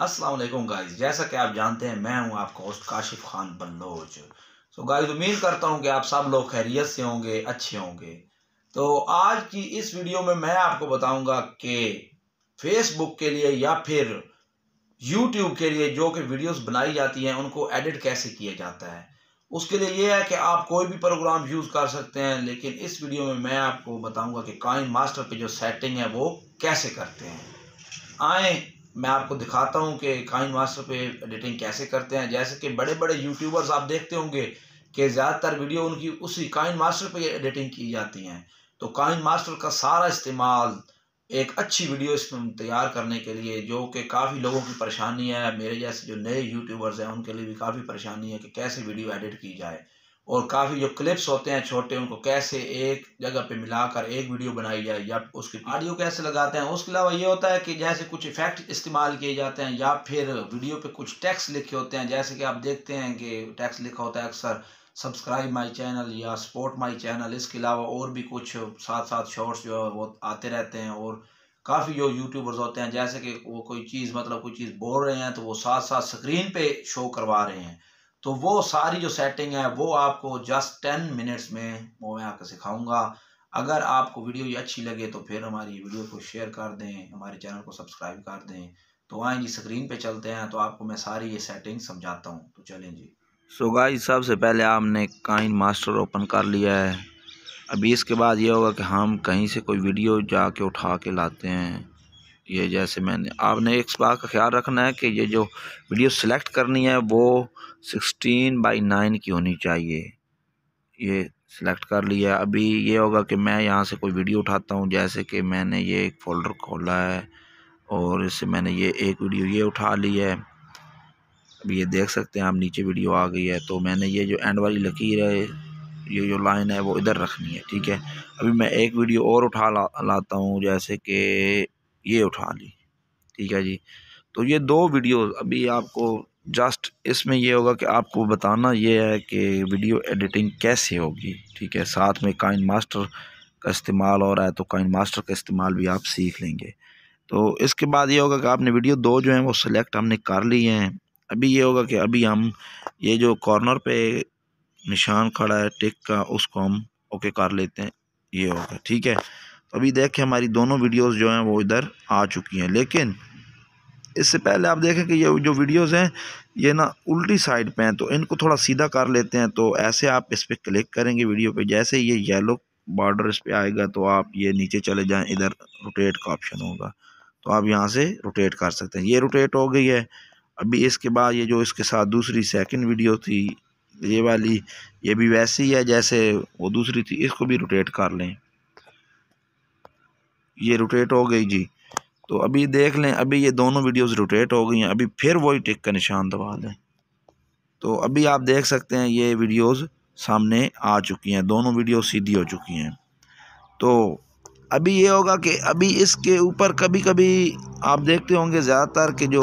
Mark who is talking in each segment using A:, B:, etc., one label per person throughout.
A: वालेकुम गाइस जैसा कि आप जानते हैं मैं हूं आपका host Kashif Khan Baloch so guys उम्मीद करता हूं कि आप सब लोग खैरियत से होंगे अच्छे होंगे तो आज की इस वीडियो में मैं आपको बताऊंगा कि फेसबुक के लिए या फिर यूट्यूब के लिए जो कि वीडियोस बनाई जाती हैं उनको एडिट कैसे किया जाता है उसके लिए यह है कि आप कोई भी प्रोग्राम यूज़ कर सकते हैं लेकिन इस वीडियो में मैं आपको बताऊंगा कि काइन मास्टर पे जो सेटिंग है वो कैसे करते हैं आए मैं आपको दिखाता हूँ कि काइन मास्टर पे एडिटिंग कैसे करते हैं जैसे कि बड़े बड़े यूट्यूबर्स आप देखते होंगे कि ज़्यादातर वीडियो उनकी उसी काइन मास्टर पे एडिटिंग की जाती हैं तो काइन मास्टर का सारा इस्तेमाल एक अच्छी वीडियो इसमें तैयार करने के लिए जो कि काफ़ी लोगों की परेशानी है मेरे जैसे जो नए यूट्यूबर्स हैं उनके लिए भी काफ़ी परेशानी है कि कैसे वीडियो एडिट की जाए और काफ़ी जो क्लिप्स होते हैं छोटे उनको कैसे एक जगह पे मिलाकर एक वीडियो बनाई जाए या उसकी ऑडियो कैसे लगाते हैं उसके अलावा ये होता है कि जैसे कुछ इफेक्ट इस्तेमाल किए जाते हैं या फिर वीडियो पे कुछ टैक्स लिखे होते हैं जैसे कि आप देखते हैं कि टैक्स लिखा होता है अक्सर सब्सक्राइब माई चैनल या सपोर्ट माई चैनल इसके अलावा और भी कुछ साथ साथ शॉर्ट्स जो है वो आते रहते हैं और काफ़ी जो यूट्यूबर्स होते हैं जैसे कि वो कोई चीज़ मतलब कोई चीज़ बोल रहे हैं तो वो साथ साथ स्क्रीन पे शो करवा रहे हैं तो वो सारी जो सेटिंग है वो आपको जस्ट टेन मिनट्स में वो मैं आपको सिखाऊंगा अगर आपको वीडियो ये अच्छी लगे तो फिर हमारी वीडियो को शेयर कर दें हमारे चैनल को सब्सक्राइब कर दें तो आए जी स्क्रीन पे चलते हैं तो आपको मैं सारी ये सेटिंग समझाता हूँ तो चलें जी सो so गाइस सबसे पहले आपने काइन मास्टर ओपन कर लिया है अभी इसके बाद ये होगा कि हम कहीं से कोई वीडियो जाके उठा के लाते हैं ये जैसे मैंने आपने एक बात का ख्याल रखना है कि ये जो वीडियो सिलेक्ट करनी है वो सिक्सटीन बाई नाइन की होनी चाहिए ये सिलेक्ट कर लिया अभी ये होगा कि मैं यहाँ से कोई वीडियो उठाता हूँ जैसे कि मैंने ये एक फ़ोल्डर खोला है और इससे मैंने ये एक वीडियो ये उठा ली है अभी ये देख सकते हैं आप नीचे वीडियो आ गई है तो मैंने ये जो एंड वाली लकीर है ये जो लाइन है वो इधर रखनी है ठीक है अभी मैं एक वीडियो और उठा ला लाता हूँ जैसे कि ये उठा ली ठीक है जी तो ये दो वीडियो अभी आपको जस्ट इसमें यह होगा कि आपको बताना यह है कि वीडियो एडिटिंग कैसे होगी ठीक है साथ में काइन मास्टर का इस्तेमाल हो रहा है तो काइन मास्टर का इस्तेमाल भी आप सीख लेंगे तो इसके बाद ये होगा कि आपने वीडियो दो जो हैं वो सिलेक्ट हमने कर लिए हैं अभी ये होगा कि अभी हम ये जो कॉर्नर पे निशान खड़ा है टिक का उसको हम ओके कर लेते हैं ये होगा ठीक है अभी देखें हमारी दोनों वीडियोस जो हैं वो इधर आ चुकी हैं लेकिन इससे पहले आप देखें कि ये जो वीडियोस हैं ये ना उल्टी साइड पे हैं तो इनको थोड़ा सीधा कर लेते हैं तो ऐसे आप इस पर क्लिक करेंगे वीडियो पे जैसे ये येलो बॉर्डर इस पर आएगा तो आप ये नीचे चले जाएँ इधर रोटेट का ऑप्शन होगा तो आप यहाँ से रोटेट कर सकते हैं ये रोटेट हो गई है अभी इसके बाद ये जो इसके साथ दूसरी सेकेंड वीडियो थी ये वाली ये भी वैसी है जैसे वो दूसरी थी इसको भी रोटेट कर लें ये रोटेट हो गई जी तो अभी देख लें अभी ये दोनों वीडियोस रोटेट हो गई हैं अभी फिर वही टिक का निशान दबा दें तो अभी आप देख सकते हैं ये वीडियोस सामने आ चुकी हैं दोनों वीडियो सीधी हो चुकी हैं तो अभी ये होगा कि अभी इसके ऊपर कभी कभी आप देखते होंगे ज़्यादातर के जो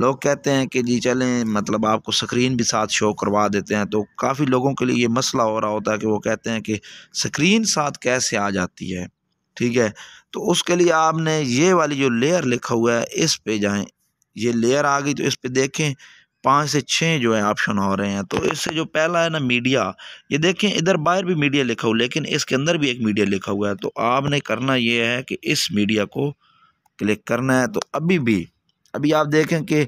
A: लोग कहते हैं कि जी चलें मतलब आपको स्क्रीन भी साथ शो करवा देते हैं तो काफ़ी लोगों के लिए ये मसला हो रहा होता है कि वो कहते हैं कि स्क्रीन साथ कैसे आ जाती है ठीक है तो उसके लिए आपने ये वाली जो लेयर लिखा हुआ है इस पे जाएं ये लेयर आ गई तो इस पे देखें पाँच से छः जो है ऑप्शन हो रहे हैं तो इससे जो पहला है ना मीडिया ये देखें इधर बाहर भी मीडिया लिखा हुआ लेकिन इसके अंदर भी एक मीडिया लिखा हुआ है तो आपने करना ये है कि इस मीडिया को क्लिक करना है तो अभी भी अभी आप देखें कि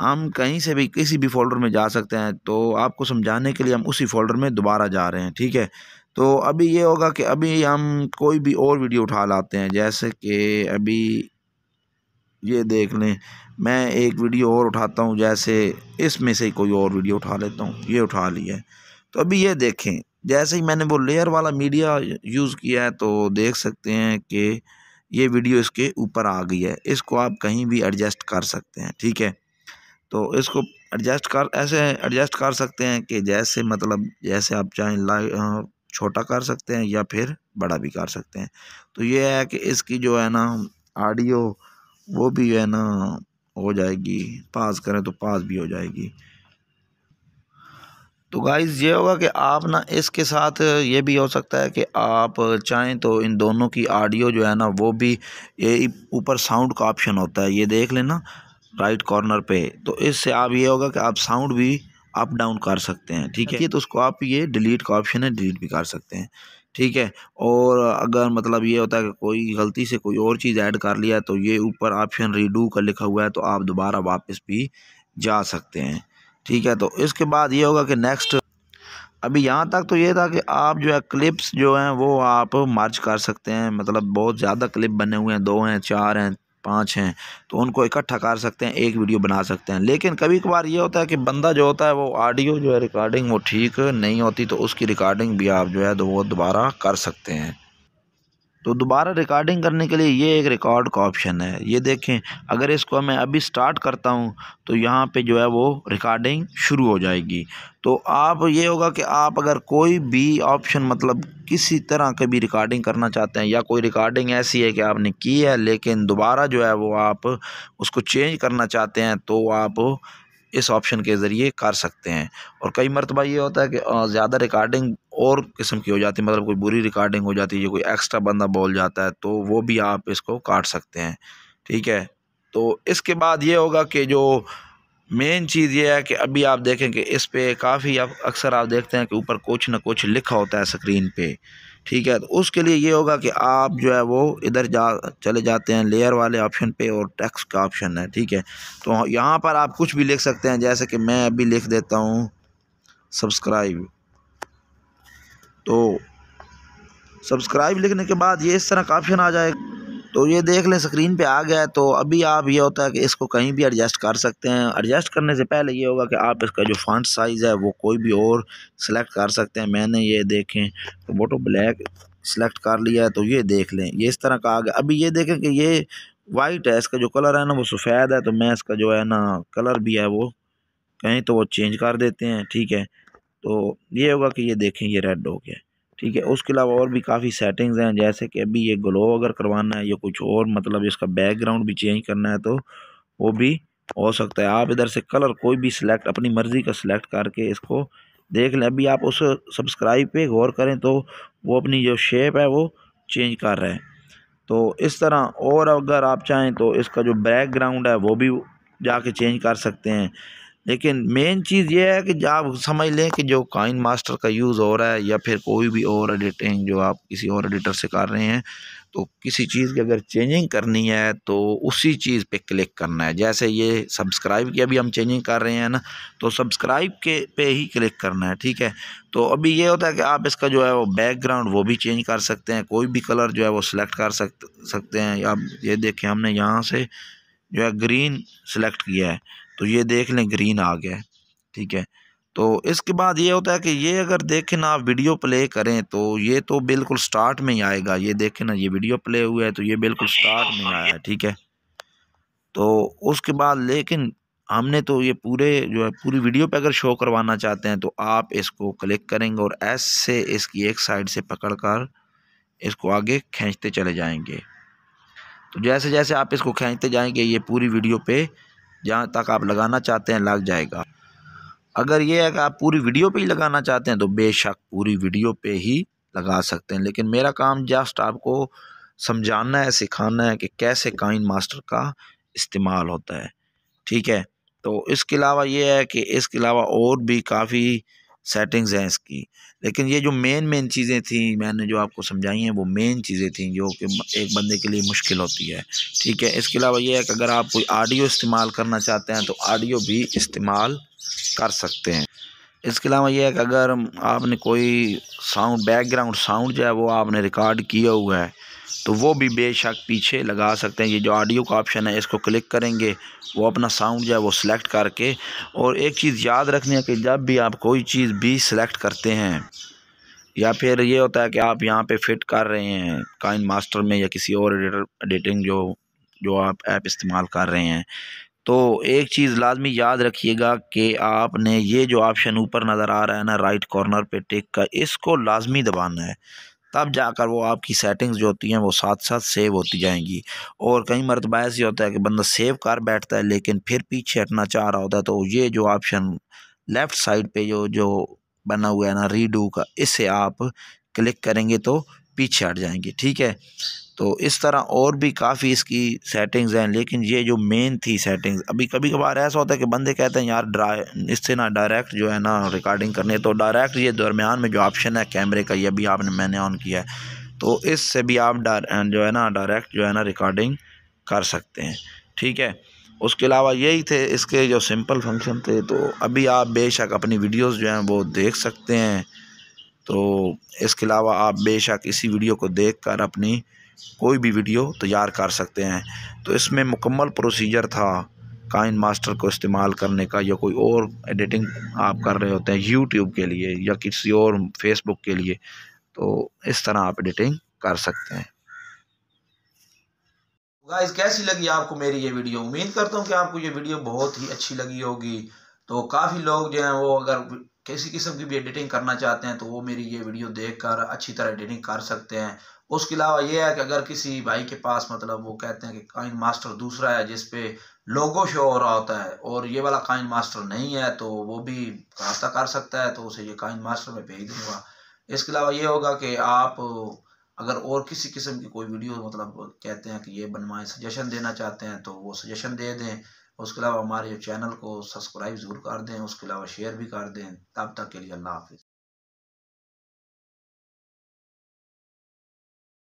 A: हम कहीं से भी किसी भी फोल्डर में जा सकते हैं तो आपको समझाने के लिए हम उसी फोल्डर में दोबारा जा रहे हैं ठीक है तो अभी ये होगा कि अभी हम कोई भी और वीडियो उठा लाते हैं जैसे कि अभी ये देख लें मैं एक वीडियो और उठाता हूँ जैसे इसमें से कोई और वीडियो उठा लेता हूँ ये उठा लिया है तो अभी ये देखें जैसे ही मैंने वो लेयर वाला मीडिया यूज़ किया है तो देख सकते हैं कि ये वीडियो इसके ऊपर आ गई है इसको आप कहीं भी एडजस्ट कर सकते हैं ठीक है तो इसको एडजस्ट कर ऐसे एडजस्ट कर सकते हैं कि जैसे मतलब जैसे आप चाहें लाइव छोटा कर सकते हैं या फिर बड़ा भी कर सकते हैं तो ये है कि इसकी जो है ना ऑडियो वो भी है ना हो जाएगी पास करें तो पास भी हो जाएगी तो गाइज़ ये होगा कि आप ना इसके साथ ये भी हो सकता है कि आप चाहें तो इन दोनों की ऑडियो जो है ना वो भी ये ऊपर साउंड का ऑप्शन होता है ये देख लेना राइट कॉर्नर पे तो इससे आप ये होगा कि आप साउंड भी अप डाउन कर सकते हैं ठीक है ये तो उसको आप ये डिलीट का ऑप्शन है डिलीट भी कर सकते हैं ठीक है और अगर मतलब ये होता है कि कोई गलती से कोई और चीज़ ऐड कर लिया तो ये ऊपर ऑप्शन रीडू का लिखा हुआ है तो आप दोबारा वापस भी जा सकते हैं ठीक है तो इसके बाद ये होगा कि नेक्स्ट अभी यहाँ तक तो ये था कि आप जो है क्लिप्स जो हैं वो आप मार्च कर सकते हैं मतलब बहुत ज़्यादा क्लिप बने हुए हैं दो हैं चार हैं पाँच हैं तो उनको इकट्ठा कर सकते हैं एक वीडियो बना सकते हैं लेकिन कभी कभार ये होता है कि बंदा जो होता है वो ऑडियो जो है रिकॉर्डिंग वो ठीक नहीं होती तो उसकी रिकॉर्डिंग भी आप जो है वो दोबारा कर सकते हैं तो दोबारा रिकॉर्डिंग करने के लिए ये एक रिकॉर्ड का ऑप्शन है ये देखें अगर इसको मैं अभी स्टार्ट करता हूँ तो यहाँ पे जो है वो रिकॉर्डिंग शुरू हो जाएगी तो आप ये होगा कि आप अगर कोई भी ऑप्शन मतलब किसी तरह के भी रिकॉर्डिंग करना चाहते हैं या कोई रिकॉर्डिंग ऐसी है कि आपने की है लेकिन दोबारा जो है वो आप उसको चेंज करना चाहते हैं तो आप इस ऑप्शन के ज़रिए कर सकते हैं और कई मरतबा ये होता है कि ज़्यादा रिकॉर्डिंग और किस्म की हो जाती है मतलब कोई बुरी रिकॉर्डिंग हो जाती है या कोई एक्स्ट्रा बंदा बोल जाता है तो वो भी आप इसको काट सकते हैं ठीक है तो इसके बाद ये होगा कि जो मेन चीज़ ये है कि अभी आप देखें कि इस पर काफ़ी आप अक्सर आप देखते हैं कि ऊपर कुछ ना कुछ लिखा होता है स्क्रीन पर ठीक है तो उसके लिए ये होगा कि आप जो है वो इधर जा चले जाते हैं लेयर वाले ऑप्शन पे और टैक्स का ऑप्शन है ठीक है तो यहाँ पर आप कुछ भी लिख सकते हैं जैसे कि मैं अभी लिख देता हूँ सब्सक्राइब तो सब्सक्राइब लिखने के बाद ये इस तरह का ऑप्शन आ जाएगा तो ये देख लें स्क्रीन पे आ गया है तो अभी आप ये होता है कि इसको कहीं भी एडजस्ट कर सकते हैं एडजस्ट करने से पहले ये होगा कि आप इसका जो फंड साइज़ है वो कोई भी और सेलेक्ट कर सकते हैं मैंने ये देखें तो मोटो ब्लैक सेलेक्ट कर लिया है तो ये देख लें ये इस तरह का आ गया अभी ये देखें कि ये वाइट है इसका जो कलर है ना वो सफ़ेद है तो मैं इसका जो है ना कलर भी है वो कहीं तो वो चेंज कर देते हैं ठीक है तो ये होगा कि ये देखें ये रेड हो गया ठीक है उसके अलावा और भी काफ़ी सेटिंग्स हैं जैसे कि अभी ये ग्लो अगर करवाना है या कुछ और मतलब इसका बैकग्राउंड भी चेंज करना है तो वो भी हो सकता है आप इधर से कलर कोई भी सिलेक्ट अपनी मर्ज़ी का सिलेक्ट करके इसको देख लें अभी आप उस सब्सक्राइब पे गौर करें तो वो अपनी जो शेप है वो चेंज कर रहे हैं तो इस तरह और अगर आप चाहें तो इसका जो बैकग्राउंड है वो भी जाके चेंज कर सकते हैं लेकिन मेन चीज़ ये है कि आप समझ लें कि जो काइन मास्टर का यूज़ हो रहा है या फिर कोई भी और एडिटिंग जो आप किसी और एडिटर से कर रहे हैं तो किसी चीज़ की अगर चेंजिंग करनी है तो उसी चीज़ पे क्लिक करना है जैसे ये सब्सक्राइब की अभी हम चेंजिंग कर रहे हैं ना तो सब्सक्राइब के पे ही क्लिक करना है ठीक है तो अभी ये होता है कि आप इसका जो है वो बैकग्राउंड वो भी चेंज कर सकते हैं कोई भी कलर जो है वो सिलेक्ट कर सकते सकते हैं आप ये देखें हमने यहाँ से जो है ग्रीन सेलेक्ट किया है तो ये देख लें ग्रीन आ गया ठीक है तो इसके बाद ये होता है कि ये अगर देखें ना आप वीडियो प्ले करें तो ये तो बिल्कुल स्टार्ट में ही आएगा ये देखें ना ये वीडियो प्ले हुआ है तो ये बिल्कुल स्टार्ट में आया है ठीक है तो उसके बाद लेकिन हमने तो ये पूरे जो है पूरी वीडियो पे अगर शो करवाना चाहते हैं तो आप इसको क्लिक करेंगे और ऐसे इसकी एक साइड से कर इसको आगे खींचते चले जाएँगे तो जैसे जैसे आप इसको खींचते जाएंगे ये पूरी वीडियो पर जहाँ तक आप लगाना चाहते हैं लग जाएगा अगर ये है कि आप पूरी वीडियो पे ही लगाना चाहते हैं तो बेशक पूरी वीडियो पे ही लगा सकते हैं लेकिन मेरा काम जस्ट आपको समझाना है सिखाना है कि कैसे काइन मास्टर का इस्तेमाल होता है ठीक है तो इसके अलावा ये है कि इसके अलावा और भी काफ़ी सेटिंग्स हैं इसकी लेकिन ये जो मेन मेन चीज़ें थी मैंने जो आपको समझाई हैं वो मेन चीज़ें थी जो कि एक बंदे के लिए मुश्किल होती है ठीक है इसके अलावा ये है कि अगर आप कोई ऑडियो इस्तेमाल करना चाहते हैं तो ऑडियो भी इस्तेमाल कर सकते हैं इसके अलावा यह है कि अगर आपने कोई साउंड बैकग्राउंड साउंड जो है वो आपने रिकॉर्ड किया हुआ है तो वो भी बेशक पीछे लगा सकते हैं ये जो ऑडियो का ऑप्शन है इसको क्लिक करेंगे वो अपना साउंड जो है वो सिलेक्ट करके और एक चीज़ याद रखनी है कि जब भी आप कोई चीज़ भी सिलेक्ट करते हैं या फिर ये होता है कि आप यहाँ पे फिट कर रहे हैं काइन मास्टर में या किसी और एडिटर एडिटिंग जो जो आप ऐप इस्तेमाल कर रहे हैं तो एक चीज़ लाजमी याद रखिएगा कि आपने ये जो ऑप्शन ऊपर नज़र आ रहा है ना राइट कॉर्नर पे टिक का इसको लाजमी दबाना है तब जाकर वो आपकी सेटिंग्स जो होती हैं वो साथ साथ सेव होती जाएंगी और कई मरतबा ऐसे होता है कि बंदा सेव कर बैठता है लेकिन फिर पीछे हटना चाह रहा होता है तो ये जो ऑप्शन लेफ़्ट साइड पे जो जो बना हुआ है ना रीडू का इसे आप क्लिक करेंगे तो पीछे हट जाएंगे ठीक है तो इस तरह और भी काफ़ी इसकी सेटिंग्स हैं लेकिन ये जो मेन थी सेटिंग्स अभी कभी कभार ऐसा होता है कि बंदे कहते हैं यार ड्रा इससे ना डायरेक्ट जो है ना रिकॉर्डिंग करनी तो डायरेक्ट ये दरमियान में जो ऑप्शन है कैमरे का ये भी आपने मैंने ऑन किया है तो इससे भी आप जो है ना डायरेक्ट जो है ना रिकॉर्डिंग कर सकते हैं ठीक है उसके अलावा यही थे इसके जो सिंपल फंक्शन थे तो अभी आप बेशक अपनी वीडियोस जो हैं वो देख सकते हैं तो इसके अलावा आप बेशक इसी वीडियो को देख कर अपनी कोई भी वीडियो तैयार कर सकते हैं तो इसमें मुकम्मल प्रोसीजर था काइन मास्टर को इस्तेमाल करने का या कोई और एडिटिंग आप कर रहे होते हैं यूट्यूब के लिए या किसी और फेसबुक के लिए तो इस तरह आप एडिटिंग कर सकते हैं गाइज कैसी लगी आपको मेरी ये वीडियो उम्मीद करता हूँ कि आपको ये वीडियो बहुत ही अच्छी लगी होगी तो काफ़ी लोग जो हैं वो अगर किसी किस्म की भी एडिटिंग करना चाहते हैं तो वो मेरी ये वीडियो देखकर अच्छी तरह एडिटिंग कर सकते हैं उसके अलावा यह है कि अगर किसी भाई के पास मतलब वो कहते हैं कि काइन मास्टर दूसरा है जिसपे लोगो शो हो रहा होता है और ये वाला काइन मास्टर नहीं है तो वो भी रास्ता कर सकता है तो उसे ये काइन मास्टर में भेज दूंगा इसके अलावा ये होगा कि आप अगर और किसी किस्म की कोई वीडियो मतलब कहते हैं कि ये बनवाएं सजेशन देना चाहते हैं तो वो सजेशन दे दें उसके अलावा हमारे चैनल को सब्सक्राइब ज़रूर कर दें उसके अलावा शेयर भी कर दें तब तक के लिए अल्लाह हाफिज़